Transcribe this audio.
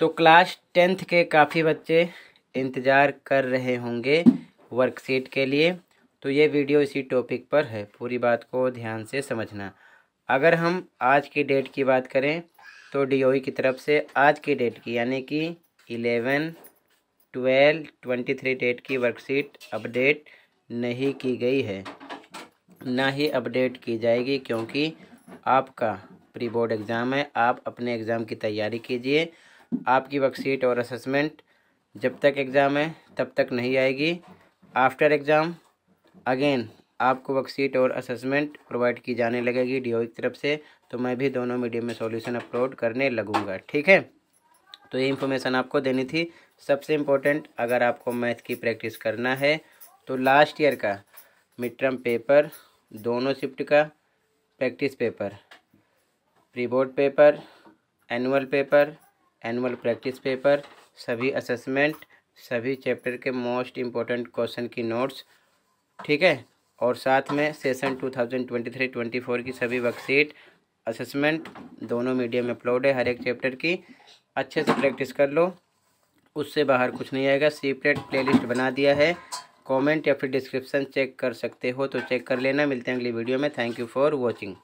तो class tenth के काफ़ी बच्चे इंतज़ार कर रहे होंगे वर्कशीट के लिए तो ये वीडियो इसी टॉपिक पर है पूरी बात को ध्यान से समझना अगर हम आज की डेट की बात करें तो डीओई e की तरफ से आज की डेट की यानी कि eleven twelve twenty three date की वर्कशीट अपडेट नहीं की गई है ना ही अपडेट की जाएगी क्योंकि आपका प्री बोर्ड एग्ज़ाम है आप अपने एग्ज़ाम की तैयारी कीजिए आपकी वर्कशीट और असेसमेंट जब तक एग्ज़ाम है तब तक नहीं आएगी आफ्टर एग्ज़ाम अगेन आपको वर्कशीट और असेसमेंट प्रोवाइड की जाने लगेगी डी e की तरफ से तो मैं भी दोनों मीडियम में सॉल्यूशन अपलोड करने लगूंगा ठीक है तो ये इन्फॉर्मेशन आपको देनी थी सबसे इम्पोर्टेंट अगर आपको मैथ की प्रैक्टिस करना है तो लास्ट ईयर का मिड टर्म पेपर दोनों शिफ्ट का practice paper pre board paper annual paper annual practice paper सभी असेसमेंट सभी चैप्टर के मोस्ट इम्पोर्टेंट क्वेश्चन की नोट्स ठीक है और साथ में सेशन 2023-24 की सभी वर्कशीट असेसमेंट दोनों मीडियम में अपलोड है हर एक चैप्टर की अच्छे से प्रैक्टिस कर लो उससे बाहर कुछ नहीं आएगा सीपरेट प्लेलिस्ट बना दिया है कमेंट या फिर डिस्क्रिप्शन चेक कर सकते हो तो चेक कर लेना मिलते हैं अगली वीडियो में थैंक यू फॉर वॉचिंग